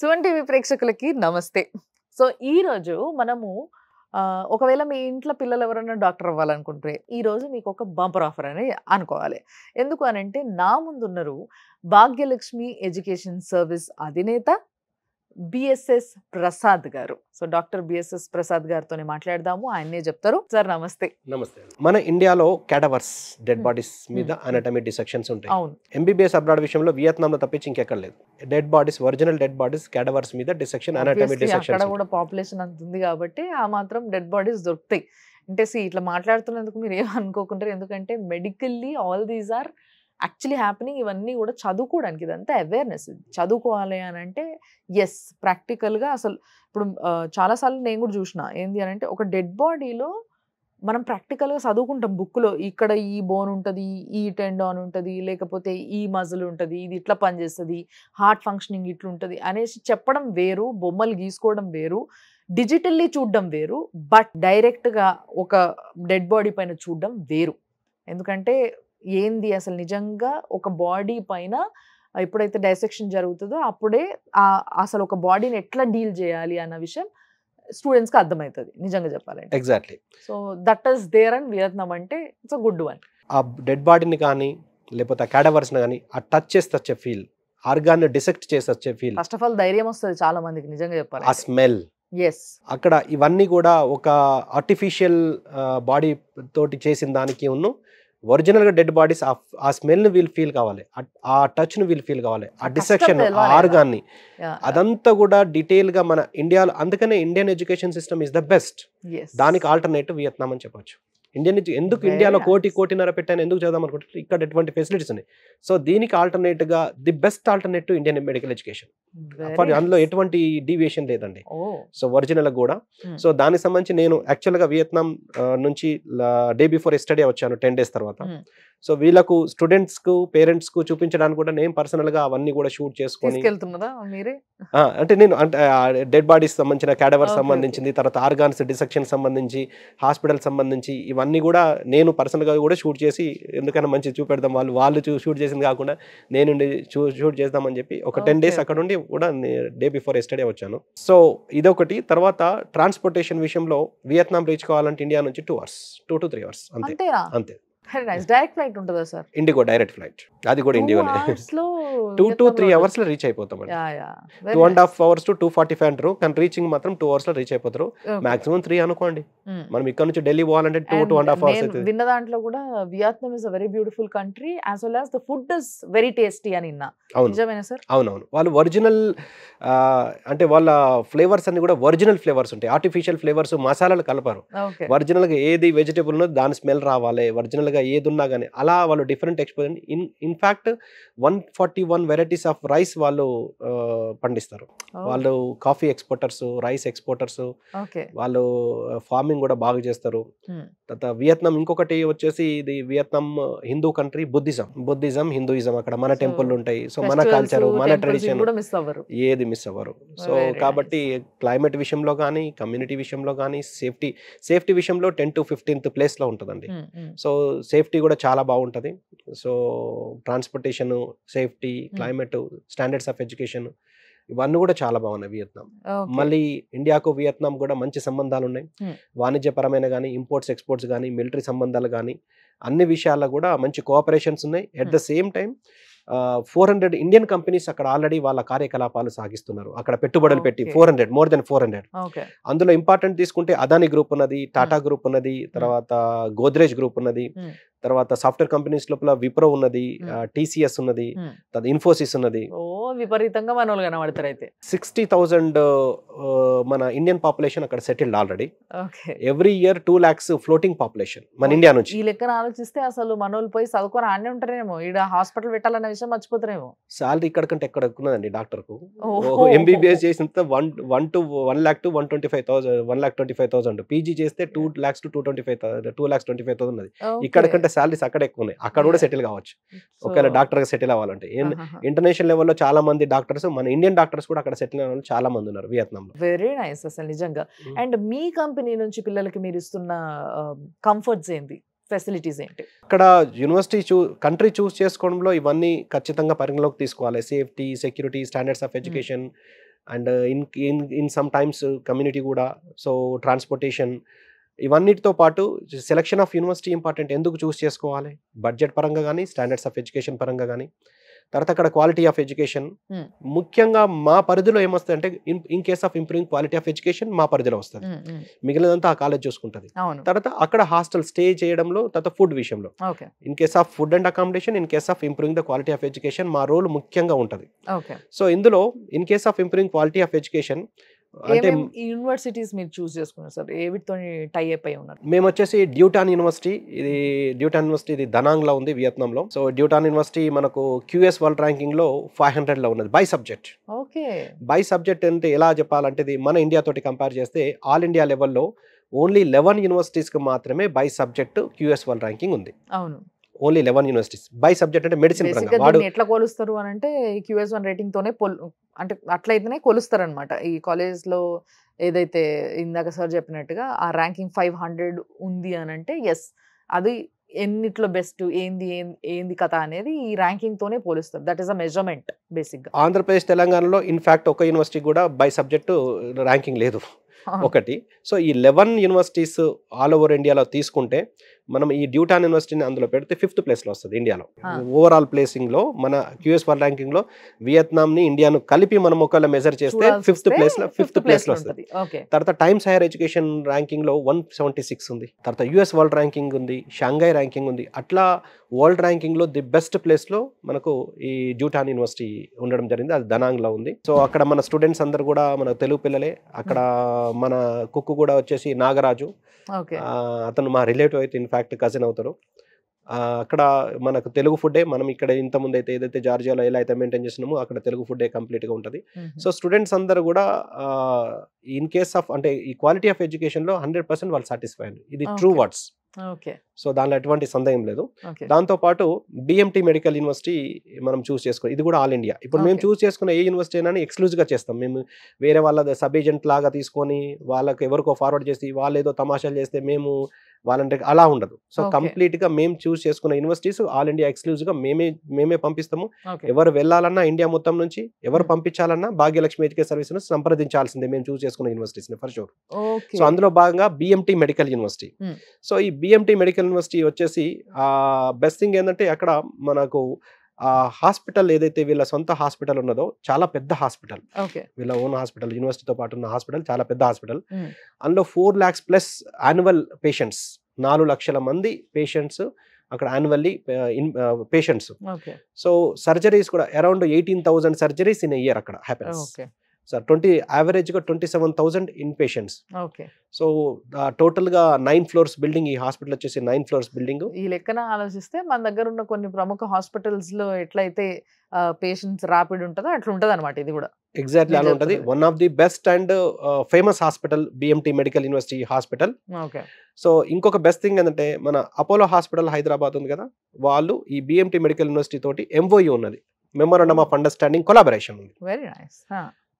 సువన్ TV ప్రేక్షకులకి నమస్తే so ఈ రోజు మనము ఒకవేళ మీ ఇంట్లో పిల్లలు ఎవరైనా డాక్టర్ అవ్వాలనుకుంటే ఈరోజు మీకు ఒక బంపర్ ఆఫర్ అని అనుకోవాలి ఎందుకు అనంటే నా ముందున్నారు భాగ్యలక్ష్మి ఎడ్యుకేషన్ సర్వీస్ అధినేత బిఎస్ఎస్ ప్రసాద్ గారు సో డాక్టర్ బిఎస్ఎస్ ప్రసాద్ గారితోనే మాట్లాడదాము ఆయన్నే చెప్తారు సార్ నమస్తే నమస్తే మన ఇండియాలో క్యాడవర్స్ డెడ్ బాడీస్ మీద అనటమీ డిసెక్షన్స్ ఉంటాయి అవును ఎంబీబీఎస్ అబ్రాడ్ విషయంలో లో తప్పించి ఇంకెక్కడ లేదు dead bodies original dead bodies cadavers మీద డిసెక్షన్ అనటమీ డిసెక్షన్ అక్కడ కూడా పాపులేషన్ అంత ఉంది కాబట్టి ఆ మాత్రం డెడ్ బాడీస్ దొరుకుతాయి అంటే సి ఇట్లా మాట్లాడుతున్నందుకు మీరు ఏమనుకోకుండా ఎందుకంటే medically all these are actually happening ఇవన్నీ కూడా చదువుకోవడానికి ఇదంతా అవేర్నెస్ చదువుకోవాలి అని అంటే ఎస్ ప్రాక్టికల్గా అసలు ఇప్పుడు చాలాసార్లు నేను కూడా చూసిన ఏంటి అని అంటే ఒక డెడ్ బాడీలో మనం ప్రాక్టికల్గా చదువుకుంటాం బుక్లో ఇక్కడ ఈ బోన్ ఉంటుంది ఈ టెండాన్ ఉంటుంది లేకపోతే ఈ మజిల్ ఉంటుంది ఇది ఇట్లా పనిచేస్తుంది హార్ట్ ఫంక్షనింగ్ ఇట్లుంటుంది అనేసి చెప్పడం వేరు బొమ్మలు గీసుకోవడం వేరు డిజిటల్లీ చూడడం వేరు బట్ డైరెక్ట్గా ఒక డెడ్ బాడీ పైన చూడడం వేరు ఎందుకంటే ఏంది అసలు నిజంగా ఒక బాడీ పైన ఎప్పుడైతే డైసెక్షన్ జరుగుతుందో అప్పుడే అసలు ఒక బాడీని ఎట్లా డీల్ చేయాలి అన్న విషయం స్టూడెంట్స్కి అర్థమవుతుంది నిజంగా చెప్పాలంటే exactly so that is there and Vietnam అంటే ఇట్స్ అ గుడ్ వన్ ఆ డెడ్ బాడీని కానీ లేకపోతే ఆ క్యాడవర్స్ని కానీ ఆ టచ్ చేస్తే వచ్చే ఫీల్ ఆర్గాన్ డిసెక్ట్ చేసి వచ్చే ఫీల్ ఫస్ట్ ఆఫ్ ఆల్ ధైర్యం వస్తుంది చాలా మందికి నిజంగా చెప్పాలి ఆ స్మెల్ ఎస్ అక్కడ ఇవన్నీ కూడా ఒక ఆర్టిఫిషియల్ బాడీ తోటి చేసిన దానికి ఉన్ను ఒరిజినల్గా డెడ్ బాడీస్ ఆ స్మెల్ని వీళ్ళు ఫీల్ కావాలి ఆ టచ్ను వీళ్ళు ఫీల్ కావాలి ఆ డిసెక్షన్ ఆ ఆర్గాన్ని అదంతా కూడా డీటెయిల్గా మన ఇండియాలో అందుకనే Indian education system is the best దానికి ఆల్టర్నేటివ్ వియత్నాం అని చెప్పొచ్చు ఇండియన్ ఎందుకు ఇండియాలో కోటి కోటిన్నర పెట్టాను ఎందుకు చేద్దాం అనుకుంటే ఇక్కడ ఎటువంటి ఫెసిలిటీస్ ఉన్నాయి సో దీనికి ఆల్టర్నేట్గా the best alternate Indian medical education for అందులో ఎటువంటి డీవియేషన్ లేదండి సో ఒరిజినల్ కూడా సో hmm. దానికి సంబంధించి నేను యాక్చువల్ గా వియత్నాం నుంచి డే బిఫోర్ ఎస్టడీ వచ్చాను టెన్ డేస్ తర్వాత సో hmm. వీళ్ళకు స్టూడెంట్స్ కు పేరెంట్స్ కు చూపించడానికి కూడా నేను పర్సనల్ గా అవన్నీ కూడా షూట్ చేసుకొని అంటే నేను అంటే డెడ్ బాడీస్ సంబంధించిన క్యాడవర్ సంబంధించింది తర్వాత ఆర్గాన్స్ డిసెక్షన్ సంబంధించి హాస్పిటల్ సంబంధించి ఇవన్నీ కూడా నేను పర్సనల్ గా కూడా షూట్ చేసి ఎందుకైనా మంచి చూపెడదాం వాళ్ళు వాళ్ళు షూట్ చేసింది కాకుండా నేను షూట్ చేద్దామని చెప్పి ఒక టెన్ డేస్ అక్కడ ఉండి కూడా డే బిఫోర్ ఎస్టర్డే వచ్చాను సో ఇదొకటి తర్వాత ట్రాన్స్పోర్టేషన్ విషయంలో వియత్నాం రీచ్ కావాలంటే ఇండియా నుంచి two hours two to three hours అంతే అంతే నైస్ డైరెక్ట్ ఫ్లైట్ ఉంటుందా సార్ ఇండిగో డైరెక్ట్ ఫ్లైట్ అది కూడా ఇండిగోనే టూ టు త్రీ అవర్స్ లో రీచ్ అయిపోతాం two and half hours to two forty five అంటారు కానీ రీచింగ్ మాత్రం టూ అవర్స్ లో రీచ్ అయిపోతారు మాక్సిమం త్రీ అనుకోండి hmm. మనం ఇక్కడ నుంచి ఢిల్లీ పోవాలంటే two two and half hours అవుతుంది విన్న దాంట్లో కూడా Vietnam is a very beautiful country as well as the food is very tasty అని విన్నా నిజమేనా సార్ అవునవును వాళ్ళు ఒరిజినల్ అంటే వాళ్ళ ఫ్లేవర్స్ అన్ని కూడా ఒరిజినల్ ఫ్లేవర్స్ ఉంటాయి ఆర్టిఫిషియల్ ఫ్లేవర్స్ మసాలాలు కలపరు ఒరిజినల్ గా ఏది వెజిటేబుల్ దాని స్మెల్ రావాలి ఒరిజినల్ గా ఇంకా ఏదున్నా కానీ అలా వాళ్ళు different exposure in in fact one forty one varieties of rice వాళ్ళు పండిస్తారు వాళ్ళు కాఫీ ఎక్స్పోర్టర్స్ రైస్ ఎక్స్పోర్టర్స్ వాళ్ళు ఫార్మింగ్ కూడా బాగా చేస్తారు తర్వాత వియత్నాం ఇంకొకటి వచ్చేసి ఇది Vietnam Hindu country Buddhism Buddhism Hinduism అక్కడ మన టెంపుల్ ఉంటాయి సో మన కల్చర్ మన ట్రెడిషన్ ఏది మిస్ అవ్వరు సో కాబట్టి క్లైమేట్ విషయంలో కానీ కమ్యూనిటీ విషయంలో కానీ సేఫ్టీ సేఫ్టీ విషయంలో టెన్ టు ఫిఫ్టీన్త్ ప్లేస్ లో ఉంటుందండి సో సేఫ్టీ కూడా చాలా బాగుంటుంది so transportation safety climate standards of education ఇవన్నీ కూడా చాలా బాగున్నాయి వియత్నాం మళ్ళీ ఇండియాకు వియత్నాం కూడా మంచి సంబంధాలు ఉన్నాయి వాణిజ్యపరమైన కానీ ఇంపోర్ట్స్ ఎక్స్పోర్ట్స్ కానీ మిలిటరీ సంబంధాలు కానీ అన్ని విషయాల్లో కూడా మంచి కోఆపరేషన్స్ ఉన్నాయి at the same time four hundred Indian companies అక్కడ ఆల్రెడీ వాళ్ళ కార్యకలాపాలు సాగిస్తున్నారు అక్కడ పెట్టుబడులు పెట్టి four hundred more than four hundred అందులో ఇంపార్టెంట్ తీసుకుంటే అదాని గ్రూప్ ఉన్నది టాటా గ్రూప్ ఉన్నది తర్వాత గోద్రేజ్ గ్రూప్ ఉన్నది తర్వాత సాఫ్ట్వేర్ కంపెనీస్ లోపల విప్రో ఉన్నది టీసీఎస్ ఉన్నది ఇన్ఫోసిస్ ఉన్నది ఓ విపరీతంగా మన వాళ్ళు కనబడతారు అయితే సిక్స్టీ థౌజండ్ మన ఇండియన్ పాపులేషన్ అక్కడ settled already every year two lakhs floating population మన ఇండియా నుంచి ఈ లెక్కన ఆలోచిస్తే అసలు మన వాళ్ళు పోయి చదువుకొని ఆడే ఉంటారేమో ఇక్కడ హాస్పిటల్ పెట్టాలన్న విషయం మర్చిపోతారేమో సాలరీ ఇక్కడ కంటే ఎక్కడ ఎక్కున్నదండి డాక్టర్ కు ఎంబీబీఎస్ చేసిన one one to one lakh to one twenty five thousand one lakh twenty five thousand PG చేస్తే two lakhs to two twenty five two lakhs twenty five thousand ఇక్కడ కంటే శాలరీస్ అక్కడ ఎక్కువ ఉన్నాయి అక్కడ కూడా సెటిల్ కావచ్చు ఒకవేళ గా సెటిల్ అవ్వాలంటే ఇంటర్నేషనల్ లెవెల్లో చాలా మంది డాక్టర్స్ మన ఇండియన్ డాక్టర్స్ కూడా అక్కడ సెటిల్ అవ్వాలి చాలా మంది ఉన్నారు లో వెరీ నైస్ అసలు నిజంగా hmm. అండ్ మీ కంపెనీ నుంచి పిల్లలకి మీరు ఇస్తున్న కంఫర్ట్స్ ఏంటి ఫెసిలిటీస్ ఏంటి అక్కడ యూనివర్సిటీ చూ కంట్రీ చూస్ చేసుకోవడంలో ఇవన్నీ ఖచ్చితంగా పరిగణలోకి తీసుకోవాలి safety security standards of education and in in in some times community కూడా సో ట్రాన్స్పోర్టేషన్ ఇవన్నిటితో పాటు సెలక్షన్ ఆఫ్ యూనివర్సిటీ ఇంపార్టెంట్ ఎందుకు చూస్ చేసుకోవాలి బడ్జెట్ పరంగా కానీ స్టాండర్డ్స్ ఆఫ్ ఎడ్యుకేషన్ పరంగా కానీ తర్వాత అక్కడ క్వాలిటీ ఆఫ్ ఎడ్యుకేషన్ ముఖ్యంగా మా పరిధిలో ఏమొస్తుంది అంటే in case of improving quality of education మా పరిధిలో వస్తుంది hmm, hmm. మిగిలినంతా ఆ కాలేజ్ చూసుకుంటుంది తర్వాత అక్కడ హాస్టల్ స్టే చేయడంలో తర్వాత ఫుడ్ విషయంలో in case of food and accommodation in case of improving the quality of education మా రోల్ ముఖ్యంగా ఉంటుంది సో ఇందులో in case of improving quality of education అంటే యూనివర్సిటీస్ మీరు చూస్ చేసుకున్నారు సార్ ఏవిటితో టై అప్ అయి ఉన్నారు మేము వచ్చేసి డ్యూటాన్ యూనివర్సిటీ ఇది డ్యూటాన్ యూనివర్సిటీ ఇది దనాంగ్ లో ఉంది వియత్నాం లో సో డ్యూటాన్ యూనివర్సిటీ మనకు క్యూఎస్ వరల్డ్ ర్యాంకింగ్ లో ఫైవ్ హండ్రెడ్ లో ఉన్నది by subject okay by subject అంటే ఎలా చెప్పాలంటే ఇది మన ఇండియా తోటి కంపేర్ చేస్తే ఆల్ ఇండియా లెవెల్లో ఓన్లీ లెవెన్ యూనివర్సిటీస్కి మాత్రమే by subject QS world ranking ఉంది అవును only eleven universities by subject అంటే మెడిసిన్ ఎట్లా కోలుస్తారు అని అంటే క్యూఎస్ వన్ రేటింగ్ తోనే అంటే అట్లయితేనే కొలుస్తారు అనమాట ఈ కాలేజ్ లో ఏదైతే ఇందాక సార్ చెప్పినట్టుగా ఆ ర్యాంకింగ్ ఫైవ్ హండ్రెడ్ ఉంది అని అంటే ఎస్ అది ఎన్నిట్లో బెస్ట్ ఏంది ఏంది కథ అనేది ఈ ర్యాంకింగ్ తోనే పోలుస్తారు that is a measurement basic గా ఆంధ్రప్రదేశ్ తెలంగాణలో ఇన్ఫాక్ట్ ఒక యూనివర్సిటీ కూడా బై సబ్జెక్టు ర్యాంకింగ్ లేదు ఒకటి సో ఈ లెవెన్ యూనివర్సిటీస్ ఆల్ ఓవర్ ఇండియాలో తీసుకుంటే మనం ఈ డ్యూటాన్ యూనివర్సిటీని అందులో పెడితే ఫిఫ్త్ ప్లేస్లో వస్తుంది ఇండియాలో ఓవరాల్ ప్లేసింగ్లో మన క్యూఎస్ వరల్డ్ ర్యాంకింగ్లో వియత్నాంని ఇండియాను కలిపి మనం ఒకవేళ మెజర్ చేస్తే ఫిఫ్త్ ప్లేస్లో ఫిఫ్త్ ప్లేస్లో వస్తుంది తర్వాత టైమ్స్ హైయర్ ఎడ్యుకేషన్ ర్యాంకింగ్లో వన్ సెవెంటీ సిక్స్ ఉంది తర్వాత యుఎస్ వరల్డ్ ర్యాంకింగ్ ఉంది షాంఘై ర్యాంకింగ్ ఉంది అట్లా వరల్డ్ ర్యాంకింగ్లో ది బెస్ట్ ప్లేస్లో మనకు ఈ డ్యూటాన్ యూనివర్సిటీ ఉండడం జరిగింది అది దనాంగ్లో ఉంది సో అక్కడ మన స్టూడెంట్స్ అందరు కూడా మన తెలుగు పిల్లలే అక్కడ మన కుక్కు కూడా వచ్చేసి నాగరాజు అతను మా రిలేటివ్ అయితే ఇన్ఫాక్ట్ ఫ్యాక్ట్ కజిన్ అవుతారు అక్కడ మనకు తెలుగు ఫుడ్డే మనం ఇక్కడ ఇంత ముందు అయితే ఏదైతే జార్జియాలో ఎలా అయితే మెయింటైన్ చేసినామో అక్కడ తెలుగు ఫుడ్డే కంప్లీట్గా ఉంటుంది సో స్టూడెంట్స్ అందరూ కూడా ఇన్ కేస్ ఆఫ్ అంటే ఈ క్వాలిటీ ఆఫ్ ఎడ్యుకేషన్లో హండ్రెడ్ పర్సెంట్ వాళ్ళు సాటిస్ఫై అండి ఇది ట్రూ వర్డ్స్ సో దానిలో ఎటువంటి సందేహం లేదు దాంతోపాటు బిఎంటీ మెడికల్ యూనివర్సిటీ మనం చూస్ చేసుకోవాలి ఇది కూడా ఆల్ ఇండియా ఇప్పుడు మేము చూస్ చేసుకున్న ఏ యూనివర్సిటీ అయినా ఎక్స్క్లూజివ్గా చేస్తాం మేము వేరే వాళ్ళ సబ్ ఏజెంట్ లాగా తీసుకొని వాళ్ళకి ఎవరికో ఫార్వర్డ్ చేసి వాళ్ళు ఏదో తమాషాలు చేస్తే మేము వాలంటీర్ అలా ఉండదు సో కంప్లీట్ గా మేము చూస్ చేసుకున్న యూనివర్సిటీస్ ఆల్ ఇండియా ఎక్స్క్లూజివ్ గా మేమే మేమే పంపిస్తాము ఎవరు వెళ్లాలన్నా ఇండియా మొత్తం నుంచి ఎవరు పంపించాలన్నా భాగ్యలక్ష్మి ఎడ్యుకేషన్ సర్వీస్ ను సంప్రదించాల్సిందే మేము చూస్ చేసుకున్న యూనివర్సిటీస్ ని ఫర్ షూర్ సో అందులో భాగంగా బిఎంటి మెడికల్ యూనివర్సిటీ సో ఈ బిఎంటి మెడికల్ యూనివర్సిటీ వచ్చేసి బెస్ట్ థింగ్ ఏంటంటే అక్కడ మనకు ఆ హాస్పిటల్ ఏదైతే వీళ్ళ సొంత హాస్పిటల్ ఉన్నదో చాలా పెద్ద హాస్పిటల్ వీళ్ళ ఓన్ హాస్పిటల్ యూనివర్సిటీతో పాటు ఉన్న హాస్పిటల్ చాలా పెద్ద హాస్పిటల్ అందులో four lakhs plus annual patients నాలుగు లక్షల మంది పేషెంట్స్ అక్కడ యాన్యువల్లీ పేషెంట్స్ సో సర్జరీస్ కూడా around eighteen thousand surgeries in year అక్కడ హ్యాపీనెస్ సార్ ట్వంటీ యావరేజ్గా twenty seven thousand inpatients okay so టోటల్గా నైన్ ఫ్లోర్స్ బిల్డింగ్ ఈ హాస్పిటల్ వచ్చేసి నైన్ ఫ్లోర్స్ బిల్డింగ్ ఈ లెక్కన ఆలోచిస్తే మన దగ్గర ఉన్న కొన్ని ప్రముఖ హాస్పిటల్స్లో ఎట్లయితే పేషెంట్స్ రాపిడ్ ఉంటుందో అట్లా ఉంటుంది అనమాట ఇది కూడా ఎగ్జాక్ట్లీ అలా ఉంటుంది one of the best and famous hospital BMT medical university hospital okay so ఇంకొక బెస్ట్ థింగ్ ఏంటంటే మన అపోలో హాస్పిటల్ హైదరాబాద్ ఉంది కదా వాళ్ళు ఈ బిఎంటి మెడికల్ యూనివర్సిటీ తోటి ఎంఓయూ ఉన్నది మెమోరాండమ్ ఆఫ్ అండర్స్టాండింగ్ కొలాబరేషన్ ఉంది వెరీ నైస్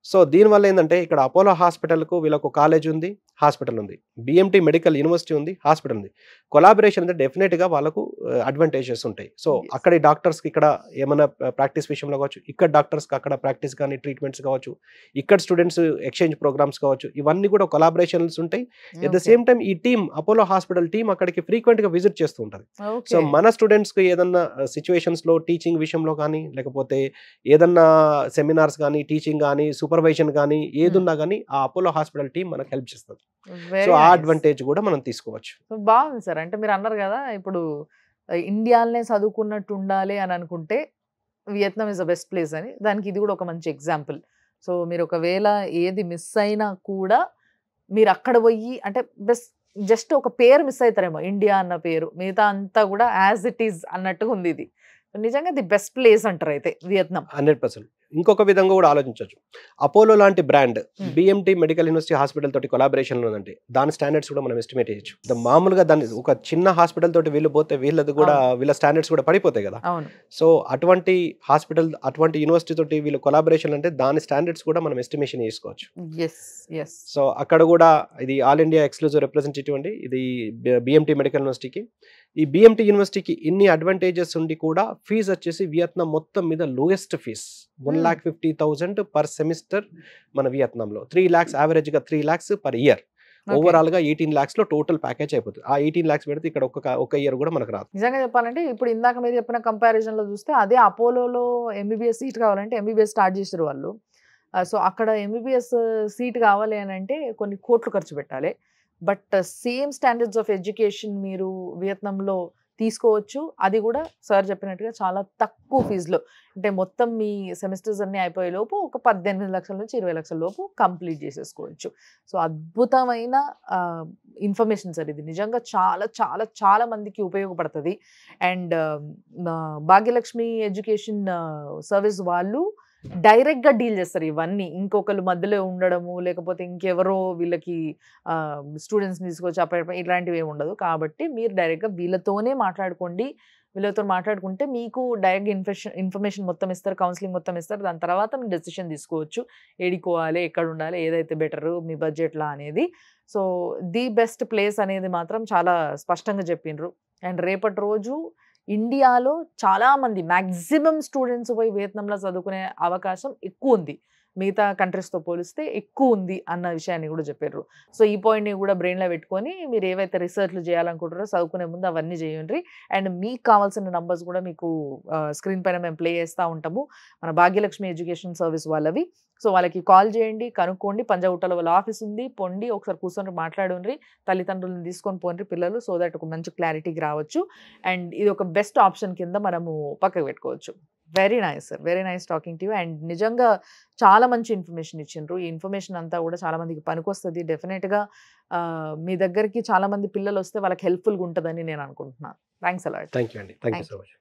సో దీనివల్ల ఏంటంటే ఇక్కడ అపోలో హాస్పిటల్కు వీళ్ళకు కాలేజ్ ఉంది హాస్పిటల్ ఉంది బిఎంటీ మెడికల్ యూనివర్సిటీ ఉంది హాస్పిటల్ ఉంది కొలాబరేషన్ అంటే డెఫినెట్గా వాళ్ళకు అడ్వాంటేజెస్ ఉంటాయి సో అక్కడ డాక్టర్స్కి ఇక్కడ ఏమైనా ప్రాక్టీస్ విషయంలో కావచ్చు ఇక్కడ డాక్టర్స్కి అక్కడ ప్రాక్టీస్ కానీ ట్రీట్మెంట్స్ కావచ్చు ఇక్కడ స్టూడెంట్స్ ఎక్స్చేంజ్ ప్రోగ్రామ్స్ కావచ్చు ఇవన్నీ కూడా కొలాబరేషన్స్ ఉంటాయి అట్ ద సేమ్ టైం ఈ టీమ్ అపోలో హాస్పిటల్ టీమ్ అక్కడికి ఫ్రీక్వెంట్గా విజిట్ చేస్తూ ఉంటుంది సో మన స్టూడెంట్స్కి ఏదన్నా సిచ్యువేషన్స్లో టీచింగ్ విషయంలో కానీ లేకపోతే ఏదన్నా సెమినార్స్ కానీ టీచింగ్ కానీ సూపర్వైజన్ కానీ ఏదున్నా hmm. కానీ ఆ అపోలో హాస్పిటల్ టీం మనకు హెల్ప్ చేస్తుంది సో ఆ అడ్వాంటేజ్ కూడా మనం తీసుకోవచ్చు బాగుంది సార్ అంటే మీరు అన్నారు కదా ఇప్పుడు ఇండియాలోనే చదువుకున్నట్టు ఉండాలి అని అనుకుంటే Vietnam is the best place అని దానికి ఇది కూడా ఒక మంచి ఎగ్జాంపుల్ సో మీరు ఒకవేళ ఏది మిస్ అయినా కూడా మీరు అక్కడ పోయి అంటే బెస్ట్ జస్ట్ ఒక పేరు మిస్ అవుతారేమో ఇండియా అన్న పేరు మిగతా అంతా కూడా యాజ్ ఇట్ ఈస్ అన్నట్టుగా ఉంది ఇది నిజంగా ది బెస్ట్ ప్లేస్ అంటారు అయితే వియత్నాం హండ్రెడ్ పర్సెంట్ ఇంకొక విధంగా కూడా ఆలోచించవచ్చు అపోలో లాంటి brand BMT medical university hospital తోటి కొలాబరేషన్ ఉందండి దాని స్టాండర్డ్స్ కూడా మనం ఎస్టిమేట్ చేయొచ్చు మామూలుగా దాన్ని ఒక చిన్న హాస్పిటల్ తోటి వీళ్ళు పోతే వీళ్ళది కూడా వీళ్ళ స్టాండర్డ్స్ కూడా పడిపోతాయి కదా సో అటువంటి హాస్పిటల్ అటువంటి యూనివర్సిటీ తోటి వీళ్ళు కొలాబరేషన్ అంటే దాని స్టాండర్డ్స్ కూడా మనం ఎస్టిమేషన్ చేసుకోవచ్చు సో అక్కడ కూడా ఇది ఆల్ ఇండియా ఎక్స్క్లూజివ్ రిప్రజెంటేటివ్ అండి ఇది బిఎంటీ మెడికల్ యూనివర్సిటీకి ఈ బిఎంటి యూనివర్సిటీకి ఇన్ని అడ్వాంటేజెస్ ఉండి కూడా ఫీజు వచ్చేసి వియత్నాం మొత్తం మీద lowest fees one lakh fifty thousand per semester మన వియత్నాంలో త్రీ ల్యాక్స్ యావరేజ్గా three lakhs per year overall గా ఎయిటీన్ లాక్స్ లో టోటల్ ప్యాకేజ్ అయిపోతుంది ఆ ఎయిటీన్ లాక్స్ పెడితే ఇక్కడ ఒక ఒక ఇయర్ కూడా మనకు రాదు నిజంగా చెప్పాలంటే ఇప్పుడు ఇందాక మీరు చెప్పిన కంపారిజన్ లో చూస్తే అదే అపోలో ఎంబీబీఎస్ సీట్ కావాలంటే ఎంబీబీఎస్ స్టార్ట్ చేసారు వాళ్ళు సో అక్కడ ఎంబీబీఎస్ సీట్ కావాలి అని అంటే కొన్ని కోట్లు ఖర్చు పెట్టాలి but same standards of education మీరు వియత్నాంలో తీసుకోవచ్చు అది కూడా సార్ చెప్పినట్టుగా చాలా తక్కువ ఫీజులో అంటే మొత్తం మీ సెమిస్టర్స్ అన్నీ అయిపోయే లోపు ఒక పద్దెనిమిది లక్షల నుంచి ఇరవై లక్షల లోపు కంప్లీట్ చేసేసుకోవచ్చు సో అద్భుతమైన ఇన్ఫర్మేషన్ సార్ ఇది నిజంగా చాలా చాలా చాలా మందికి ఉపయోగపడుతుంది అండ్ భాగ్యలక్ష్మి ఎడ్యుకేషన్ సర్వీస్ వాళ్ళు డైరెక్ట్గా డీల్ చేస్తారు ఇవన్నీ ఇంకొకరు మధ్యలో ఉండడము లేకపోతే ఇంకెవరో వీళ్ళకి స్టూడెంట్స్ని తీసుకొచ్చి అప్పటి ఇలాంటివి ఏమి ఉండదు కాబట్టి మీరు డైరెక్ట్గా వీళ్ళతోనే మాట్లాడుకోండి వీళ్ళతో మాట్లాడుకుంటే మీకు డైరెక్ట్ ఇన్ఫర్మేషన్ ఇన్ఫర్మేషన్ మొత్తం ఇస్తారు కౌన్సిలింగ్ మొత్తం ఇస్తారు దాని తర్వాత మీరు డెసిషన్ తీసుకోవచ్చు ఏడికోవాలి ఎక్కడ ఉండాలి ఏదైతే బెటర్ మీ బడ్జెట్లా అనేది సో ది బెస్ట్ ప్లేస్ అనేది మాత్రం చాలా స్పష్టంగా చెప్పిండ్రు అండ్ రేపటి రోజు ఇండియాలో చాలామంది మ్యాక్సిమం స్టూడెంట్స్ పోయి వియత్నంలో చదువుకునే అవకాశం ఎక్కువ ఉంది మిగతా కంట్రీస్తో పోలిస్తే ఎక్కువ ఉంది అన్న విషయాన్ని కూడా చెప్పారు సో ఈ పాయింట్ని కూడా బ్రెయిన్లో పెట్టుకొని మీరు ఏవైతే రీసెర్చ్లు చేయాలనుకుంటారో చదువుకునే ముందు అవన్నీ చేయండి అండ్ మీకు కావాల్సిన నంబర్స్ కూడా మీకు స్క్రీన్ పైన మేము ప్లే చేస్తూ ఉంటాము మన భాగ్యలక్ష్మి ఎడ్యుకేషన్ సర్వీస్ వాళ్ళవి సో వాళ్ళకి కాల్ చేయండి కనుక్కోండి పంజాగుట్టలో వాళ్ళ ఆఫీస్ ఉంది పొండి ఒకసారి కూర్చొని మాట్లాడండి తల్లిదండ్రులను తీసుకొని పోండి పిల్లలు సో దట్ ఒక మంచి క్లారిటీకి రావచ్చు అండ్ ఇది ఒక బెస్ట్ ఆప్షన్ కింద మనము పక్కకు పెట్టుకోవచ్చు very nice sir very nice talking to and నిజంగా చాలా మంచి ఇన్ఫర్మేషన్ ఇచ్చిండ్రు ఈ ఇన్ఫర్మేషన్ అంతా కూడా చాలా మందికి పనికొస్తుంది డెఫినెట్గా మీ దగ్గరికి చాలా మంది పిల్లలు వస్తే వాళ్ళకి హెల్ప్ఫుల్గా ఉంటుందని నేను అనుకుంటున్నాను థ్యాంక్స్ అలా థ్యాంక్ యూ అండి థ్యాంక్ యూ సో మచ్